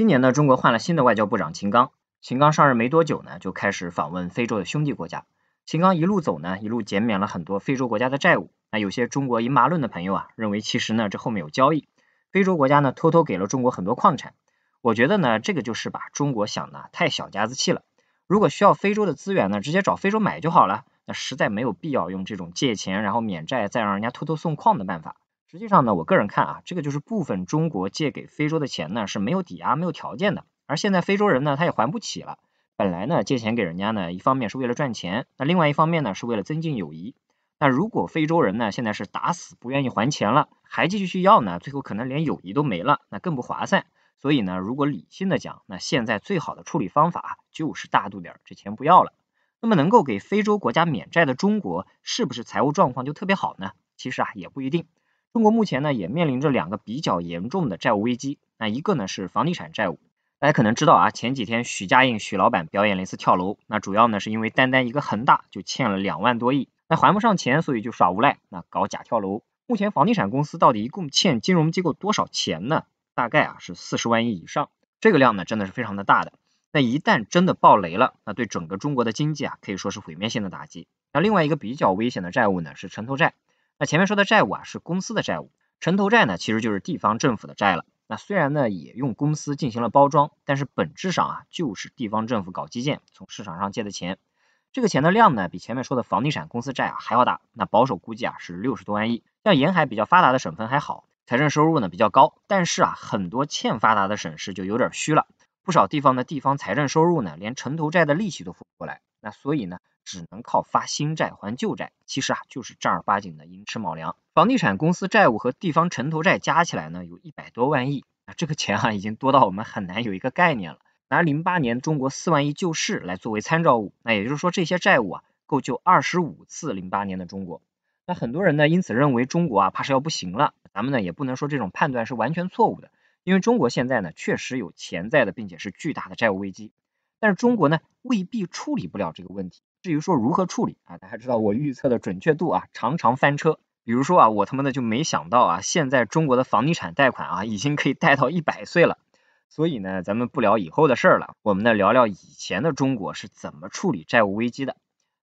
今年呢，中国换了新的外交部长秦刚，秦刚上任没多久呢，就开始访问非洲的兄弟国家。秦刚一路走呢，一路减免了很多非洲国家的债务。那有些中国“饮麻论”的朋友啊，认为其实呢，这后面有交易，非洲国家呢偷偷给了中国很多矿产。我觉得呢，这个就是把中国想的太小家子气了。如果需要非洲的资源呢，直接找非洲买就好了，那实在没有必要用这种借钱，然后免债，再让人家偷偷送矿的办法。实际上呢，我个人看啊，这个就是部分中国借给非洲的钱呢是没有抵押、没有条件的，而现在非洲人呢他也还不起了。本来呢借钱给人家呢，一方面是为了赚钱，那另外一方面呢是为了增进友谊。那如果非洲人呢现在是打死不愿意还钱了，还继续去要呢，最后可能连友谊都没了，那更不划算。所以呢，如果理性的讲，那现在最好的处理方法就是大度点，这钱不要了。那么能够给非洲国家免债的中国，是不是财务状况就特别好呢？其实啊也不一定。中国目前呢也面临着两个比较严重的债务危机，那一个呢是房地产债务，大家可能知道啊，前几天许家印许老板表演了一次跳楼，那主要呢是因为单单一个恒大就欠了两万多亿，那还不上钱，所以就耍无赖，那搞假跳楼。目前房地产公司到底一共欠金融机构多少钱呢？大概啊是四十万亿以上，这个量呢真的是非常的大的，那一旦真的爆雷了，那对整个中国的经济啊可以说是毁灭性的打击。那另外一个比较危险的债务呢是城投债。那前面说的债务啊是公司的债务，城投债呢其实就是地方政府的债了。那虽然呢也用公司进行了包装，但是本质上啊就是地方政府搞基建从市场上借的钱。这个钱的量呢比前面说的房地产公司债啊还要大，那保守估计啊是六十多万亿。像沿海比较发达的省份还好，财政收入呢比较高，但是啊很多欠发达的省市就有点虚了，不少地方的地方财政收入呢连城投债的利息都付不过来，那所以呢。只能靠发新债还旧债，其实啊就是正儿八经的寅吃卯粮。房地产公司债务和地方城投债加起来呢，有一百多万亿，啊这个钱啊已经多到我们很难有一个概念了。拿零八年中国四万亿救市来作为参照物，那也就是说这些债务啊够救二十五次零八年的中国。那很多人呢因此认为中国啊怕是要不行了，咱们呢也不能说这种判断是完全错误的，因为中国现在呢确实有潜在的并且是巨大的债务危机。但是中国呢，未必处理不了这个问题。至于说如何处理啊，大家知道我预测的准确度啊，常常翻车。比如说啊，我他妈的就没想到啊，现在中国的房地产贷款啊，已经可以贷到一百岁了。所以呢，咱们不聊以后的事儿了，我们呢聊聊以前的中国是怎么处理债务危机的。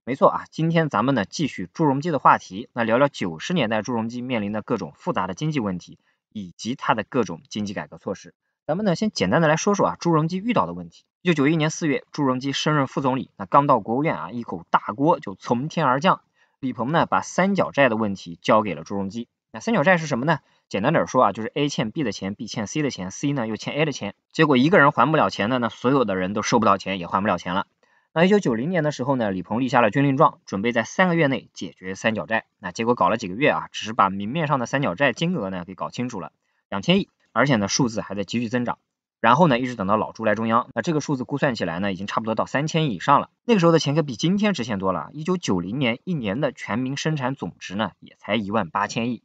没错啊，今天咱们呢继续朱镕基的话题，那聊聊九十年代朱镕基面临的各种复杂的经济问题，以及他的各种经济改革措施。咱们呢先简单的来说说啊，朱镕基遇到的问题。一九九一年四月，朱镕基升任副总理。那刚到国务院啊，一口大锅就从天而降。李鹏呢，把三角债的问题交给了朱镕基。那三角债是什么呢？简单点说啊，就是 A 欠 B 的钱，B 欠 C 的钱，C 呢又欠 A 的钱。结果一个人还不了钱的，那所有的人都收不到钱，也还不了钱了。那一九九零年的时候呢，李鹏立下了军令状，准备在三个月内解决三角债。那结果搞了几个月啊，只是把明面上的三角债金额呢给搞清楚了两千亿，而且呢数字还在急剧增长。然后呢，一直等到老朱来中央，那这个数字估算起来呢，已经差不多到三千以上了。那个时候的钱可比今天值钱多了。一九九零年一年的全民生产总值呢，也才一万八千亿。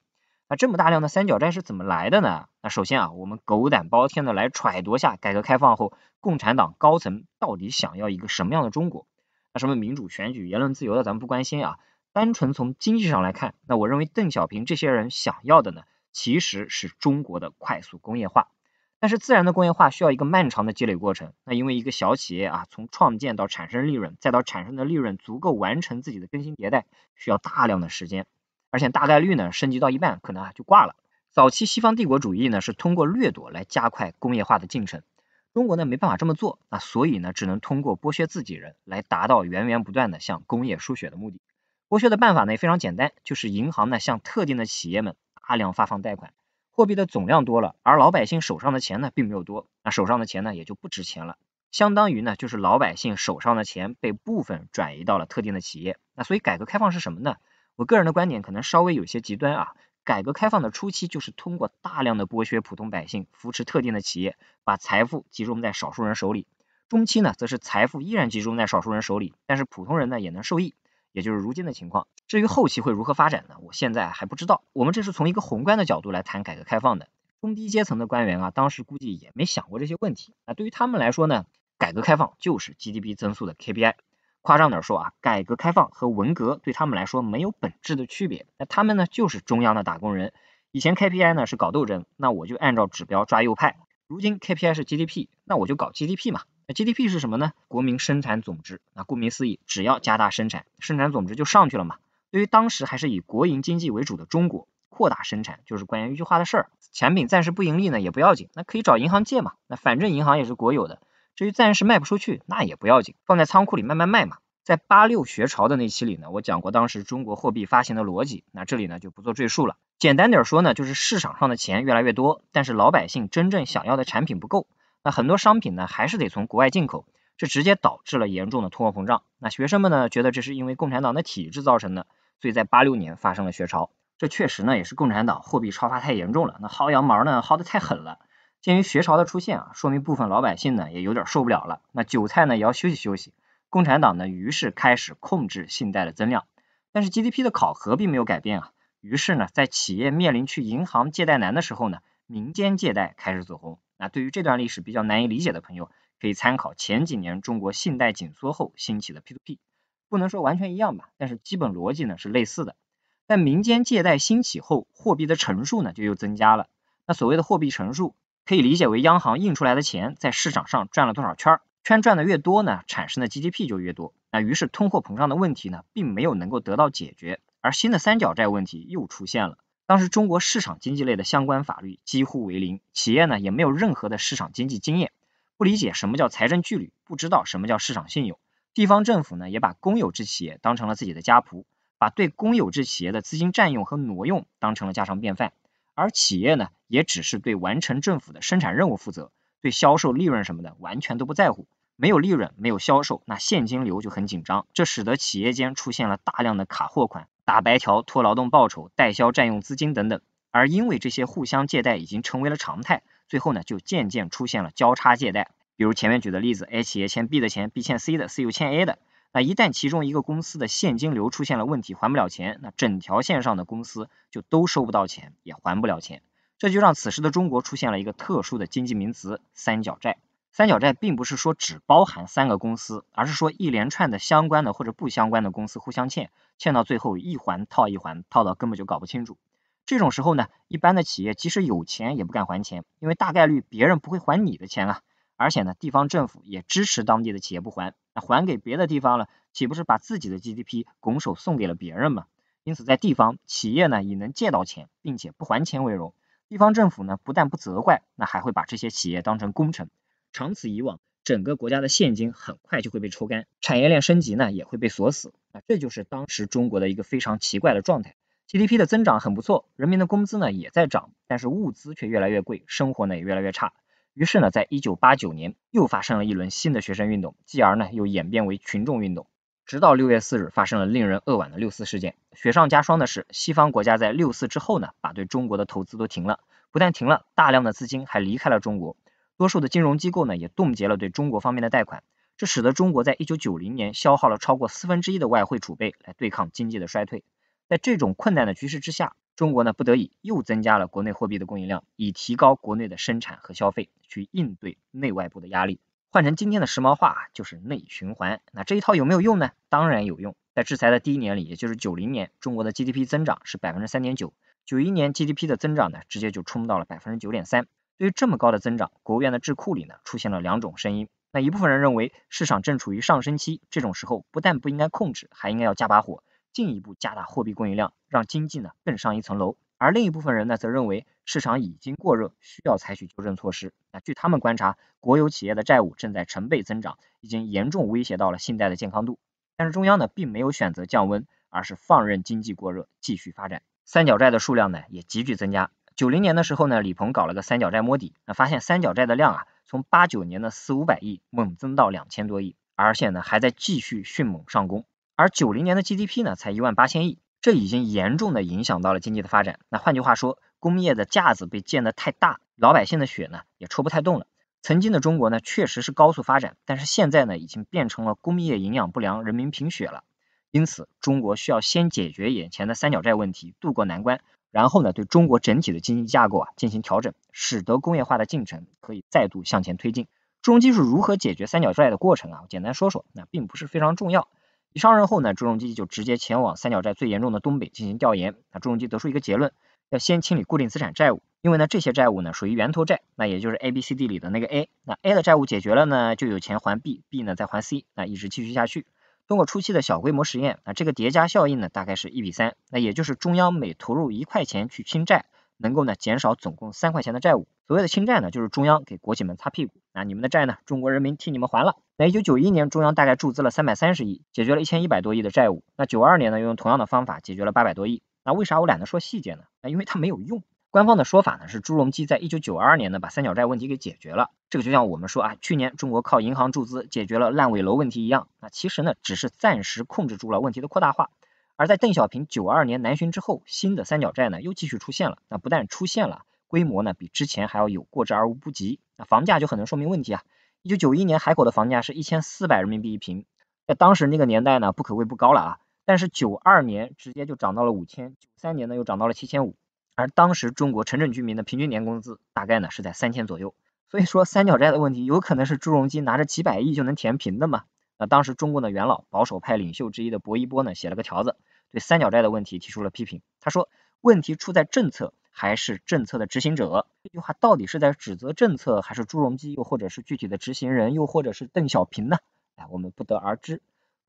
那这么大量的三角债是怎么来的呢？那首先啊，我们狗胆包天的来揣度下，改革开放后共产党高层到底想要一个什么样的中国？那什么民主选举、言论自由的，咱们不关心啊。单纯从经济上来看，那我认为邓小平这些人想要的呢，其实是中国的快速工业化。但是自然的工业化需要一个漫长的积累过程，那因为一个小企业啊，从创建到产生利润，再到产生的利润足够完成自己的更新迭代，需要大量的时间，而且大概率呢，升级到一半可能啊就挂了。早期西方帝国主义呢，是通过掠夺来加快工业化的进程，中国呢没办法这么做，那所以呢，只能通过剥削自己人来达到源源不断的向工业输血的目的。剥削的办法呢也非常简单，就是银行呢向特定的企业们大量发放贷款。货币的总量多了，而老百姓手上的钱呢并没有多，那手上的钱呢也就不值钱了。相当于呢就是老百姓手上的钱被部分转移到了特定的企业。那所以改革开放是什么呢？我个人的观点可能稍微有些极端啊。改革开放的初期就是通过大量的剥削普通百姓，扶持特定的企业，把财富集中在少数人手里。中期呢则是财富依然集中在少数人手里，但是普通人呢也能受益。也就是如今的情况。至于后期会如何发展呢？我现在还不知道。我们这是从一个宏观的角度来谈改革开放的。中低阶层的官员啊，当时估计也没想过这些问题。那对于他们来说呢，改革开放就是 GDP 增速的 KPI。夸张点说啊，改革开放和文革对他们来说没有本质的区别。那他们呢，就是中央的打工人。以前 KPI 呢是搞斗争，那我就按照指标抓右派。如今 KPI 是 GDP，那我就搞 GDP 嘛。那 GDP 是什么呢？国民生产总值。那顾名思义，只要加大生产，生产总值就上去了嘛。对于当时还是以国营经济为主的中国，扩大生产就是关于一句话的事儿。产品暂时不盈利呢也不要紧，那可以找银行借嘛。那反正银行也是国有的。至于暂时卖不出去，那也不要紧，放在仓库里慢慢卖嘛。在八六学潮的那期里呢，我讲过当时中国货币发行的逻辑。那这里呢就不做赘述了。简单点说呢，就是市场上的钱越来越多，但是老百姓真正想要的产品不够。那很多商品呢还是得从国外进口，这直接导致了严重的通货膨胀。那学生们呢觉得这是因为共产党的体制造成的，所以在八六年发生了学潮。这确实呢也是共产党货币超发太严重了，那薅羊毛呢薅的太狠了。鉴于学潮的出现啊，说明部分老百姓呢也有点受不了了。那韭菜呢也要休息休息。共产党呢于是开始控制信贷的增量，但是 GDP 的考核并没有改变啊。于是呢在企业面临去银行借贷难的时候呢，民间借贷开始走红。那对于这段历史比较难以理解的朋友，可以参考前几年中国信贷紧缩后兴起的 P2P，不能说完全一样吧，但是基本逻辑呢是类似的。在民间借贷兴起后，货币的乘数呢就又增加了。那所谓的货币乘数，可以理解为央行印出来的钱在市场上转了多少圈儿，圈转的越多呢，产生的 GDP 就越多。那于是通货膨胀的问题呢，并没有能够得到解决，而新的三角债问题又出现了。当时中国市场经济类的相关法律几乎为零，企业呢也没有任何的市场经济经验，不理解什么叫财政纪律，不知道什么叫市场信用。地方政府呢也把公有制企业当成了自己的家仆，把对公有制企业的资金占用和挪用当成了家常便饭。而企业呢也只是对完成政府的生产任务负责，对销售利润什么的完全都不在乎。没有利润，没有销售，那现金流就很紧张，这使得企业间出现了大量的卡货款。打白条、拖劳动报酬、代销占用资金等等，而因为这些互相借贷已经成为了常态，最后呢就渐渐出现了交叉借贷。比如前面举的例子，A 企业欠 B 的钱，B 欠 C 的，C 又欠 A 的。那一旦其中一个公司的现金流出现了问题，还不了钱，那整条线上的公司就都收不到钱，也还不了钱。这就让此时的中国出现了一个特殊的经济名词——三角债。三角债并不是说只包含三个公司，而是说一连串的相关的或者不相关的公司互相欠，欠到最后一环套一环，套到根本就搞不清楚。这种时候呢，一般的企业即使有钱也不敢还钱，因为大概率别人不会还你的钱了。而且呢，地方政府也支持当地的企业不还，那还给别的地方了，岂不是把自己的 GDP 拱手送给了别人吗？因此，在地方企业呢以能借到钱并且不还钱为荣，地方政府呢不但不责怪，那还会把这些企业当成功臣。长此以往，整个国家的现金很快就会被抽干，产业链升级呢也会被锁死啊！这就是当时中国的一个非常奇怪的状态。GDP 的增长很不错，人民的工资呢也在涨，但是物资却越来越贵，生活呢也越来越差。于是呢，在1989年又发生了一轮新的学生运动，继而呢又演变为群众运动，直到6月4日发生了令人扼腕的六四事件。雪上加霜的是，西方国家在六四之后呢，把对中国的投资都停了，不但停了，大量的资金还离开了中国。多数的金融机构呢也冻结了对中国方面的贷款，这使得中国在1990年消耗了超过四分之一的外汇储备来对抗经济的衰退。在这种困难的局势之下，中国呢不得已又增加了国内货币的供应量，以提高国内的生产和消费，去应对内外部的压力。换成今天的时髦话就是内循环。那这一套有没有用呢？当然有用。在制裁的第一年里，也就是90年，中国的 GDP 增长是百分之三点九，91年 GDP 的增长呢直接就冲到了百分之九点三。对于这么高的增长，国务院的智库里呢出现了两种声音。那一部分人认为市场正处于上升期，这种时候不但不应该控制，还应该要加把火，进一步加大货币供应量，让经济呢更上一层楼。而另一部分人呢则认为市场已经过热，需要采取纠正措施。那据他们观察，国有企业的债务正在成倍增长，已经严重威胁到了信贷的健康度。但是中央呢并没有选择降温，而是放任经济过热继续发展，三角债的数量呢也急剧增加。九零年的时候呢，李鹏搞了个三角债摸底，那发现三角债的量啊，从八九年的四五百亿猛增到两千多亿，而且呢还在继续迅猛上攻。而九零年的 GDP 呢才一万八千亿，这已经严重的影响到了经济的发展。那换句话说，工业的架子被建得太大，老百姓的血呢也抽不太动了。曾经的中国呢确实是高速发展，但是现在呢已经变成了工业营养不良、人民贫血了。因此，中国需要先解决眼前的三角债问题，渡过难关。然后呢，对中国整体的经济架构啊进行调整，使得工业化的进程可以再度向前推进。朱镕基是如何解决三角债的过程啊？简单说说，那并不是非常重要。一上任后呢，朱镕基就直接前往三角债最严重的东北进行调研。那朱镕基得出一个结论：要先清理固定资产债务，因为呢这些债务呢属于源头债，那也就是 A B C D 里的那个 A。那 A 的债务解决了呢，就有钱还 B，B 呢再还 C，那一直继续下去。通过初期的小规模实验啊，这个叠加效应呢，大概是一比三，那也就是中央每投入一块钱去清债，能够呢减少总共三块钱的债务。所谓的清债呢，就是中央给国企们擦屁股，那你们的债呢，中国人民替你们还了。那一九九一年，中央大概注资了三百三十亿，解决了一千一百多亿的债务。那九二年呢，又用同样的方法解决了八百多亿。那为啥我懒得说细节呢？那因为它没有用。官方的说法呢是朱镕基在1992年呢把三角债问题给解决了，这个就像我们说啊去年中国靠银行注资解决了烂尾楼问题一样，那其实呢只是暂时控制住了问题的扩大化，而在邓小平92年南巡之后，新的三角债呢又继续出现了，那不但出现了，规模呢比之前还要有过之而无不及，那房价就很能说明问题啊，1991年海口的房价是一千四百人民币一平，在当时那个年代呢不可谓不高了啊，但是92年直接就涨到了五千九3年呢又涨到了七千五。而当时中国城镇居民的平均年工资大概呢是在三千左右，所以说三角债的问题有可能是朱镕基拿着几百亿就能填平的嘛？那当时中共的元老、保守派领袖之一的薄一波呢，写了个条子，对三角债的问题提出了批评。他说，问题出在政策还是政策的执行者？这句话到底是在指责政策，还是朱镕基，又或者是具体的执行人，又或者是邓小平呢？哎，我们不得而知。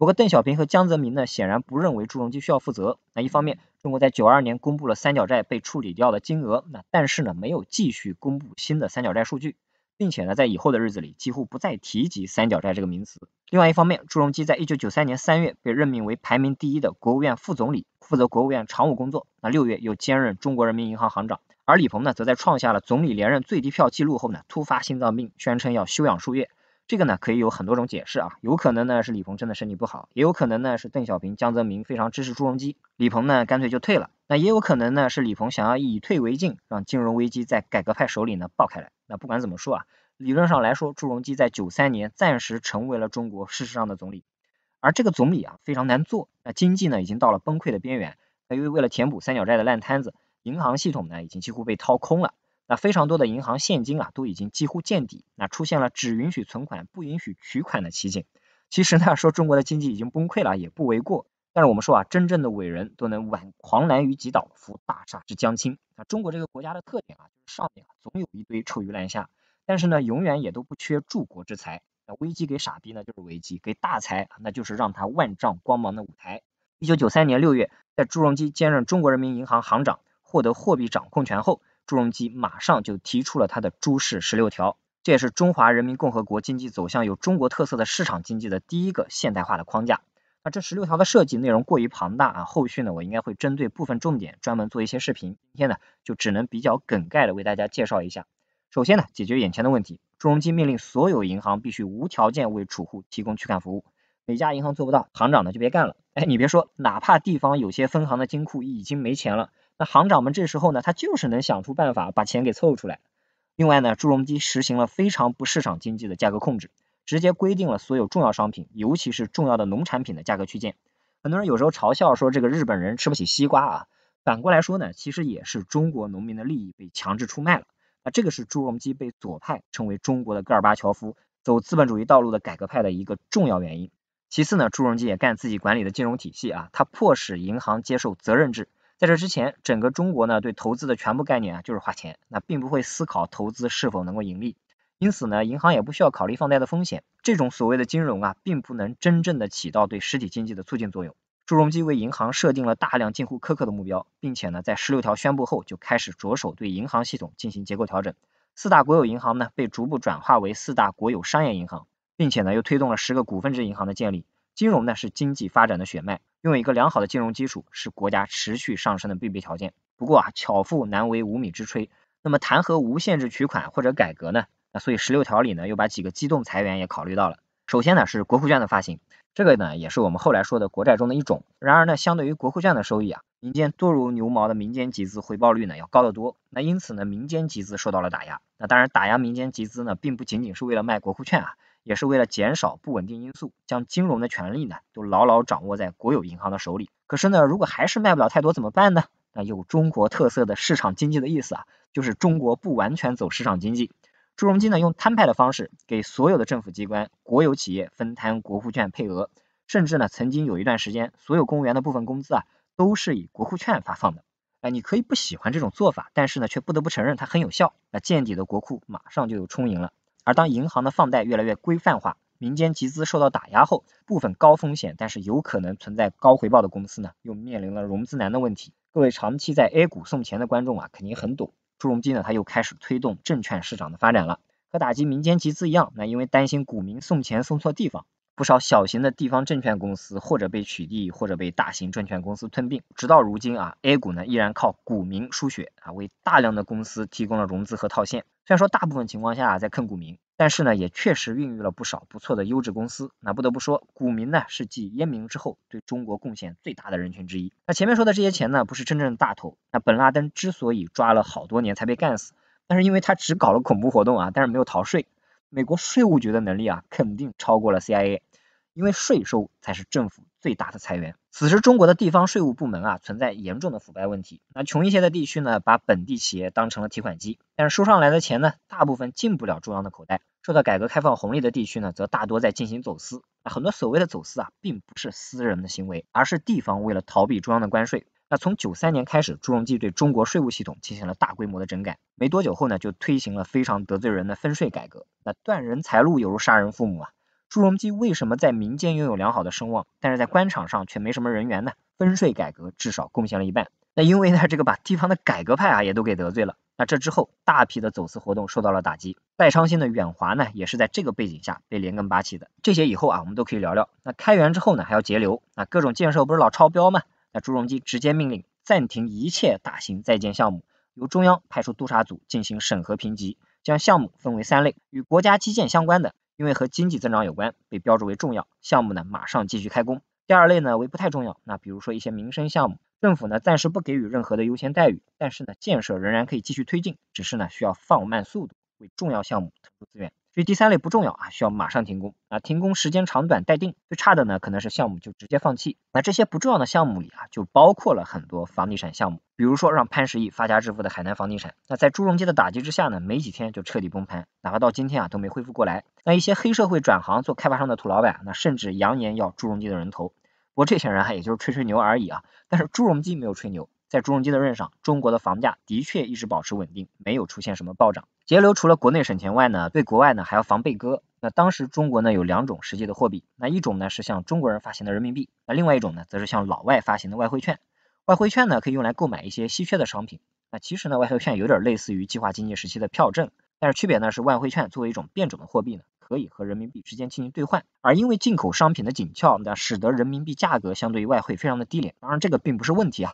不过邓小平和江泽民呢，显然不认为朱镕基需要负责。那一方面，中国在九二年公布了三角债被处理掉的金额，那但是呢，没有继续公布新的三角债数据，并且呢，在以后的日子里几乎不再提及三角债这个名词。另外一方面，朱镕基在一九九三年三月被任命为排名第一的国务院副总理，负责国务院常务工作。那六月又兼任中国人民银行行长，而李鹏呢，则在创下了总理连任最低票记录后呢，突发心脏病，宣称要休养数月。这个呢，可以有很多种解释啊，有可能呢是李鹏真的身体不好，也有可能呢是邓小平、江泽民非常支持朱镕基，李鹏呢干脆就退了，那也有可能呢是李鹏想要以退为进，让金融危机在改革派手里呢爆开来。那不管怎么说啊，理论上来说，朱镕基在九三年暂时成为了中国事实上的总理，而这个总理啊非常难做，那经济呢已经到了崩溃的边缘，由于为了填补三角债的烂摊子，银行系统呢已经几乎被掏空了。非常多的银行现金啊都已经几乎见底，那出现了只允许存款不允许取款的奇景。其实呢，说中国的经济已经崩溃了也不为过。但是我们说啊，真正的伟人都能挽狂澜于既倒，扶大厦之将倾。那中国这个国家的特点啊，就是上面啊总有一堆臭鱼烂虾，但是呢，永远也都不缺助国之才。那危机给傻逼呢就是危机，给大才那就是让他万丈光芒的舞台。一九九三年六月，在朱镕基兼任中国人民银行行长，获得货币掌控权后。朱镕基马上就提出了他的“朱氏十六条”，这也是中华人民共和国经济走向有中国特色的市场经济的第一个现代化的框架。那这十六条的设计内容过于庞大啊，后续呢我应该会针对部分重点专门做一些视频。今天呢就只能比较梗概的为大家介绍一下。首先呢解决眼前的问题，朱镕基命令所有银行必须无条件为储户提供取款服务，每家银行做不到，行长呢就别干了。哎，你别说，哪怕地方有些分行的金库已经没钱了。那行长们这时候呢，他就是能想出办法把钱给凑出来。另外呢，朱镕基实行了非常不市场经济的价格控制，直接规定了所有重要商品，尤其是重要的农产品的价格区间。很多人有时候嘲笑说这个日本人吃不起西瓜啊，反过来说呢，其实也是中国农民的利益被强制出卖了。啊，这个是朱镕基被左派称为中国的戈尔巴乔夫，走资本主义道路的改革派的一个重要原因。其次呢，朱镕基也干自己管理的金融体系啊，他迫使银行接受责任制。在这之前，整个中国呢对投资的全部概念啊就是花钱，那并不会思考投资是否能够盈利，因此呢银行也不需要考虑放贷的风险，这种所谓的金融啊并不能真正的起到对实体经济的促进作用。朱镕基为银行设定了大量近乎苛刻的目标，并且呢在十六条宣布后就开始着手对银行系统进行结构调整，四大国有银行呢被逐步转化为四大国有商业银行，并且呢又推动了十个股份制银行的建立。金融呢是经济发展的血脉，拥有一个良好的金融基础是国家持续上升的必备条件。不过啊，巧妇难为无米之炊，那么谈何无限制取款或者改革呢？那所以十六条里呢又把几个机动裁员也考虑到了。首先呢是国库券的发行，这个呢也是我们后来说的国债中的一种。然而呢，相对于国库券的收益啊，民间多如牛毛的民间集资回报率呢要高得多。那因此呢，民间集资受到了打压。那当然打压民间集资呢，并不仅仅是为了卖国库券啊。也是为了减少不稳定因素，将金融的权利呢都牢牢掌握在国有银行的手里。可是呢，如果还是卖不了太多怎么办呢？那有中国特色的市场经济的意思啊，就是中国不完全走市场经济。朱镕基呢用摊派的方式给所有的政府机关、国有企业分摊国库券配额，甚至呢曾经有一段时间，所有公务员的部分工资啊都是以国库券发放的。哎，你可以不喜欢这种做法，但是呢却不得不承认它很有效。那见底的国库马上就有充盈了。而当银行的放贷越来越规范化，民间集资受到打压后，部分高风险但是有可能存在高回报的公司呢，又面临了融资难的问题。各位长期在 A 股送钱的观众啊，肯定很懂。朱镕基呢，他又开始推动证券市场的发展了，和打击民间集资一样，那因为担心股民送钱送错地方。不少小型的地方证券公司或者被取缔，或者被大型证券公司吞并。直到如今啊，A 股呢依然靠股民输血啊，为大量的公司提供了融资和套现。虽然说大部分情况下在坑股民，但是呢也确实孕育了不少不错的优质公司。那不得不说，股民呢是继烟民之后对中国贡献最大的人群之一。那前面说的这些钱呢，不是真正的大头。那本拉登之所以抓了好多年才被干死，但是因为他只搞了恐怖活动啊，但是没有逃税。美国税务局的能力啊，肯定超过了 CIA，因为税收才是政府最大的财源。此时，中国的地方税务部门啊，存在严重的腐败问题。那穷一些的地区呢，把本地企业当成了提款机，但是收上来的钱呢，大部分进不了中央的口袋。受到改革开放红利的地区呢，则大多在进行走私。很多所谓的走私啊，并不是私人的行为，而是地方为了逃避中央的关税。那从九三年开始，朱镕基对中国税务系统进行了大规模的整改。没多久后呢，就推行了非常得罪人的分税改革。那断人财路，犹如杀人父母啊！朱镕基为什么在民间拥有良好的声望，但是在官场上却没什么人缘呢？分税改革至少贡献了一半。那因为呢，这个把地方的改革派啊也都给得罪了。那这之后，大批的走私活动受到了打击。戴昌新的远华呢，也是在这个背景下被连根拔起的。这些以后啊，我们都可以聊聊。那开源之后呢，还要节流。那各种建设不是老超标吗？那朱镕基直接命令暂停一切大型在建项目，由中央派出督查组进行审核评级，将项目分为三类。与国家基建相关的，因为和经济增长有关，被标注为重要项目呢，马上继续开工。第二类呢为不太重要，那比如说一些民生项目，政府呢暂时不给予任何的优先待遇，但是呢建设仍然可以继续推进，只是呢需要放慢速度，为重要项目腾出资源。所以第三类不重要啊，需要马上停工啊，停工时间长短待定。最差的呢，可能是项目就直接放弃。那这些不重要的项目里啊，就包括了很多房地产项目，比如说让潘石屹发家致富的海南房地产。那在朱镕基的打击之下呢，没几天就彻底崩盘，哪怕到今天啊都没恢复过来。那一些黑社会转行做开发商的土老板，那甚至扬言要朱镕基的人头。不过这些人啊，也就是吹吹牛而已啊。但是朱镕基没有吹牛，在朱镕基的任上，中国的房价的确一直保持稳定，没有出现什么暴涨。节流除了国内省钱外呢，对国外呢还要防被割。那当时中国呢有两种实际的货币，那一种呢是向中国人发行的人民币，那另外一种呢则是向老外发行的外汇券。外汇券呢可以用来购买一些稀缺的商品。那其实呢外汇券有点类似于计划经济时期的票证，但是区别呢是外汇券作为一种变种的货币呢，可以和人民币之间进行兑换。而因为进口商品的紧俏，那使得人民币价格相对于外汇非常的低廉。当然这个并不是问题啊。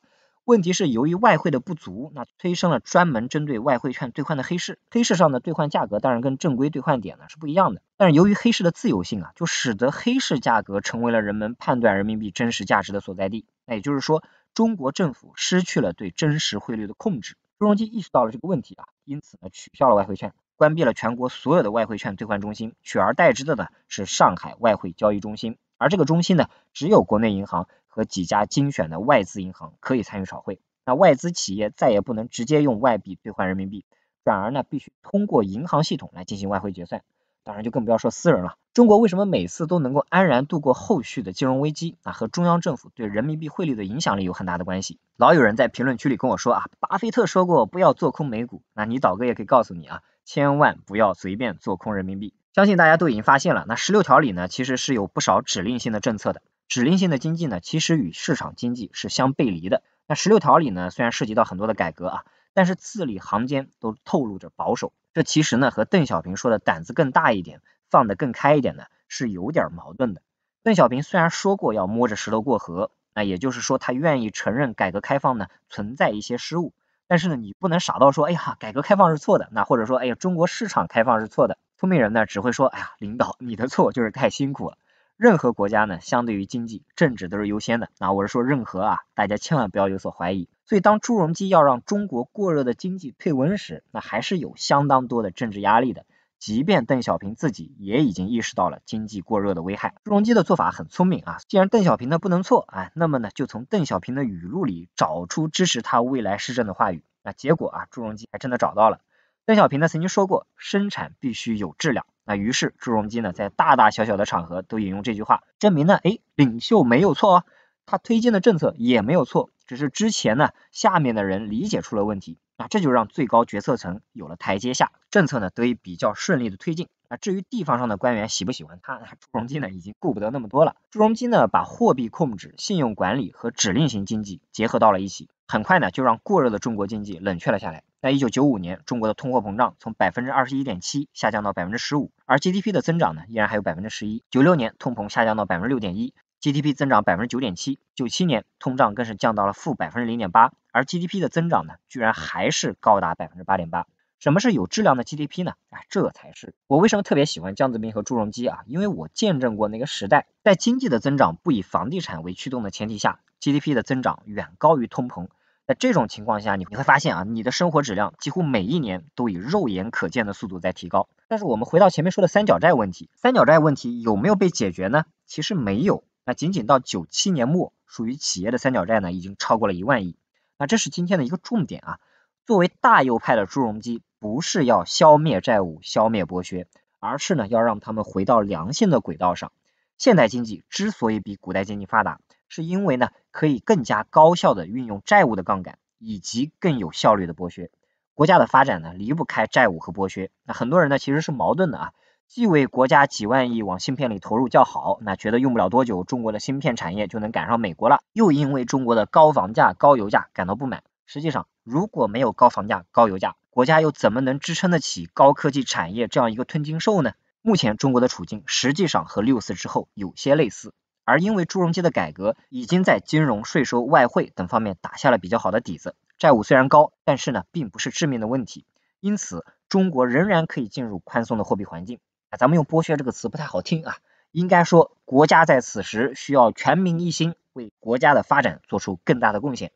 问题是由于外汇的不足，那催生了专门针对外汇券兑换的黑市。黑市上的兑换价格当然跟正规兑换点呢是不一样的。但是由于黑市的自由性啊，就使得黑市价格成为了人们判断人民币真实价值的所在地。那也就是说，中国政府失去了对真实汇率的控制。朱镕基意识到了这个问题啊，因此呢取消了外汇券，关闭了全国所有的外汇券兑换中心，取而代之的呢是上海外汇交易中心。而这个中心呢，只有国内银行。和几家精选的外资银行可以参与炒汇，那外资企业再也不能直接用外币兑换人民币，转而呢必须通过银行系统来进行外汇结算。当然就更不要说私人了。中国为什么每次都能够安然度过后续的金融危机啊？和中央政府对人民币汇率的影响力有很大的关系。老有人在评论区里跟我说啊，巴菲特说过不要做空美股，那你倒哥也可以告诉你啊，千万不要随便做空人民币。相信大家都已经发现了，那十六条里呢其实是有不少指令性的政策的。指令性的经济呢，其实与市场经济是相背离的。那十六条里呢，虽然涉及到很多的改革啊，但是字里行间都透露着保守。这其实呢，和邓小平说的“胆子更大一点，放得更开一点”呢，是有点矛盾的。邓小平虽然说过要摸着石头过河，那也就是说他愿意承认改革开放呢存在一些失误，但是呢，你不能傻到说，哎呀，改革开放是错的，那或者说，哎呀，中国市场开放是错的。聪明人呢，只会说，哎呀，领导你的错就是太辛苦了。任何国家呢，相对于经济、政治都是优先的。那我是说任何啊，大家千万不要有所怀疑。所以当朱镕基要让中国过热的经济退温时，那还是有相当多的政治压力的。即便邓小平自己也已经意识到了经济过热的危害。朱镕基的做法很聪明啊，既然邓小平呢不能错啊，那么呢，就从邓小平的语录里找出支持他未来施政的话语。那结果啊，朱镕基还真的找到了。邓小平呢曾经说过，生产必须有质量。那于是朱镕基呢，在大大小小的场合都引用这句话，证明呢，哎，领袖没有错哦，他推荐的政策也没有错，只是之前呢，下面的人理解出了问题，那这就让最高决策层有了台阶下，政策呢得以比较顺利的推进。那至于地方上的官员喜不喜欢他，朱镕基呢已经顾不得那么多了。朱镕基呢把货币控制、信用管理和指令型经济结合到了一起，很快呢就让过热的中国经济冷却了下来。在一九九五年，中国的通货膨胀从百分之二十一点七下降到百分之十五，而 GDP 的增长呢，依然还有百分之十一。九六年，通膨下降到百分之六点一，GDP 增长百分之九点七。九七年，通胀更是降到了负百分之零点八，而 GDP 的增长呢，居然还是高达百分之八点八。什么是有质量的 GDP 呢？啊，这才是我为什么特别喜欢江泽民和朱镕基啊，因为我见证过那个时代，在经济的增长不以房地产为驱动的前提下，GDP 的增长远高于通膨。在这种情况下，你你会发现啊，你的生活质量几乎每一年都以肉眼可见的速度在提高。但是我们回到前面说的三角债问题，三角债问题有没有被解决呢？其实没有。那仅仅到九七年末，属于企业的三角债呢，已经超过了一万亿。那这是今天的一个重点啊。作为大右派的朱镕基，不是要消灭债务、消灭剥削，而是呢要让他们回到良性的轨道上。现代经济之所以比古代经济发达，是因为呢。可以更加高效的运用债务的杠杆，以及更有效率的剥削。国家的发展呢，离不开债务和剥削。那很多人呢，其实是矛盾的啊，既为国家几万亿往芯片里投入叫好，那觉得用不了多久中国的芯片产业就能赶上美国了，又因为中国的高房价、高油价感到不满。实际上，如果没有高房价、高油价，国家又怎么能支撑得起高科技产业这样一个吞金兽呢？目前中国的处境，实际上和六四之后有些类似。而因为朱镕基的改革已经在金融、税收、外汇等方面打下了比较好的底子，债务虽然高，但是呢，并不是致命的问题，因此中国仍然可以进入宽松的货币环境。咱们用剥削这个词不太好听啊，应该说国家在此时需要全民一心为国家的发展做出更大的贡献。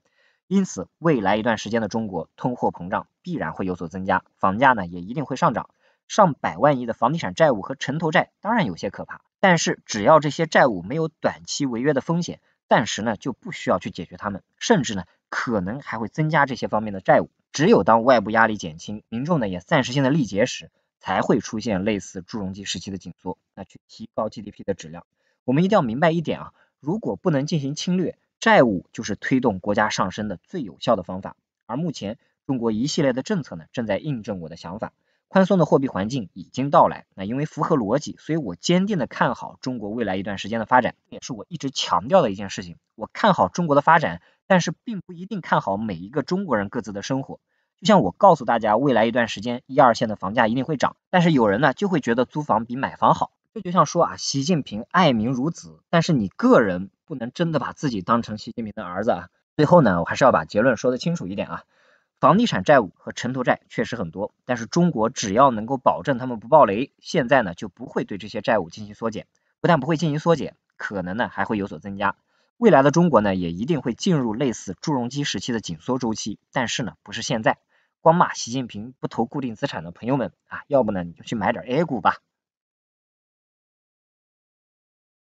因此，未来一段时间的中国通货膨胀必然会有所增加，房价呢也一定会上涨。上百万亿的房地产债务和城投债当然有些可怕。但是只要这些债务没有短期违约的风险，暂时呢就不需要去解决它们，甚至呢可能还会增加这些方面的债务。只有当外部压力减轻，民众呢也暂时性的力竭时，才会出现类似朱镕基时期的紧缩，那去提高 GDP 的质量。我们一定要明白一点啊，如果不能进行侵略，债务就是推动国家上升的最有效的方法。而目前中国一系列的政策呢，正在印证我的想法。宽松的货币环境已经到来，那因为符合逻辑，所以我坚定的看好中国未来一段时间的发展，也是我一直强调的一件事情。我看好中国的发展，但是并不一定看好每一个中国人各自的生活。就像我告诉大家，未来一段时间一二线的房价一定会涨，但是有人呢就会觉得租房比买房好。这就像说啊，习近平爱民如子，但是你个人不能真的把自己当成习近平的儿子。啊。最后呢，我还是要把结论说的清楚一点啊。房地产债务和城投债确实很多，但是中国只要能够保证他们不暴雷，现在呢就不会对这些债务进行缩减，不但不会进行缩减，可能呢还会有所增加。未来的中国呢也一定会进入类似朱镕基时期的紧缩周期，但是呢不是现在。光骂习近平不投固定资产的朋友们啊，要不呢你就去买点 A 股吧。